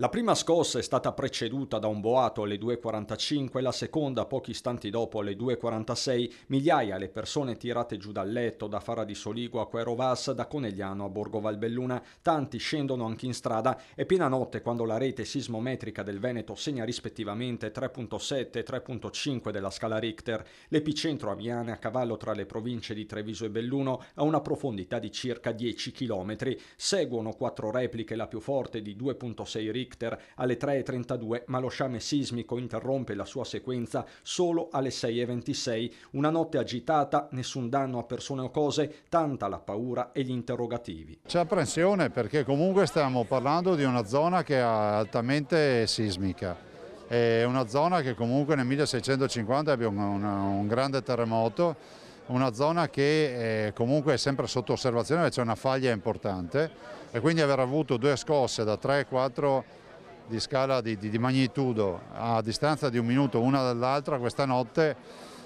La prima scossa è stata preceduta da un boato alle 2.45, la seconda pochi istanti dopo alle 2.46, migliaia le persone tirate giù dal letto, da Fara di Soligo a Querovas, da Conegliano a Borgo Valbelluna, tanti scendono anche in strada, è piena notte quando la rete sismometrica del Veneto segna rispettivamente 3.7 e 3.5 della scala Richter, l'epicentro a a cavallo tra le province di Treviso e Belluno, a una profondità di circa 10 km, seguono quattro repliche, la più forte di 2.6 Richter, Richter alle 3.32, ma lo sciame sismico interrompe la sua sequenza solo alle 6.26. Una notte agitata, nessun danno a persone o cose, tanta la paura e gli interrogativi. C'è apprensione perché comunque stiamo parlando di una zona che è altamente sismica. È una zona che comunque nel 1650 abbia un, un, un grande terremoto una zona che eh, comunque è sempre sotto osservazione, c'è una faglia importante e quindi aver avuto due scosse da 3-4 di scala di, di, di, magnitudo a distanza di un minuto una dall'altra questa notte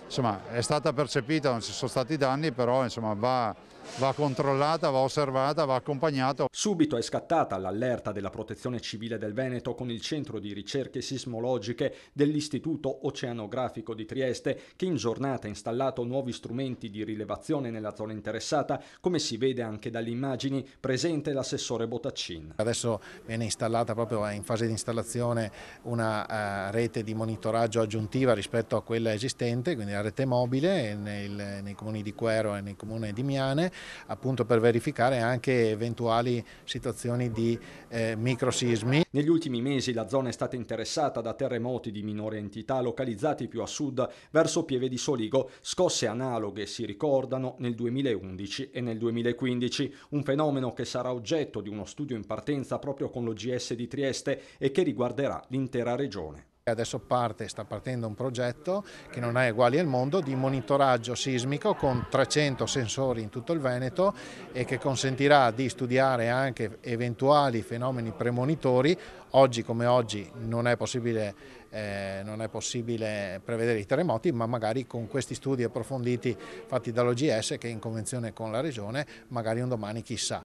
insomma, è stata percepita, non ci sono stati danni, però insomma, va va controllata, va osservata, va accompagnata. Subito è scattata l'allerta della Protezione Civile del Veneto con il Centro di Ricerche Sismologiche dell'Istituto Oceanografico di Trieste che in giornata ha installato nuovi strumenti di rilevazione nella zona interessata, come si vede anche dalle immagini presente l'assessore Botaccin. Adesso viene installata proprio eh, in fase di installazione una eh, rete di monitoraggio aggiuntiva rispetto a quella esistente, quindi la rete mobile eh, nei comuni di Quero e nel comune di Miane appunto per verificare anche eventuali situazioni di eh, microsismi. Negli ultimi mesi la zona è stata interessata da terremoti di minore entità localizzati più a sud verso Pieve di Soligo. Scosse analoghe si ricordano nel 2011 e nel 2015, un fenomeno che sarà oggetto di uno studio in partenza proprio con l'OGS di Trieste e che riguarderà l'intera regione. Adesso parte, sta partendo un progetto che non ha uguali al mondo di monitoraggio sismico con 300 sensori in tutto il Veneto e che consentirà di studiare anche eventuali fenomeni premonitori. Oggi come oggi non è possibile, eh, non è possibile prevedere i terremoti, ma magari con questi studi approfonditi fatti dall'OGS che in convenzione con la Regione magari un domani chissà.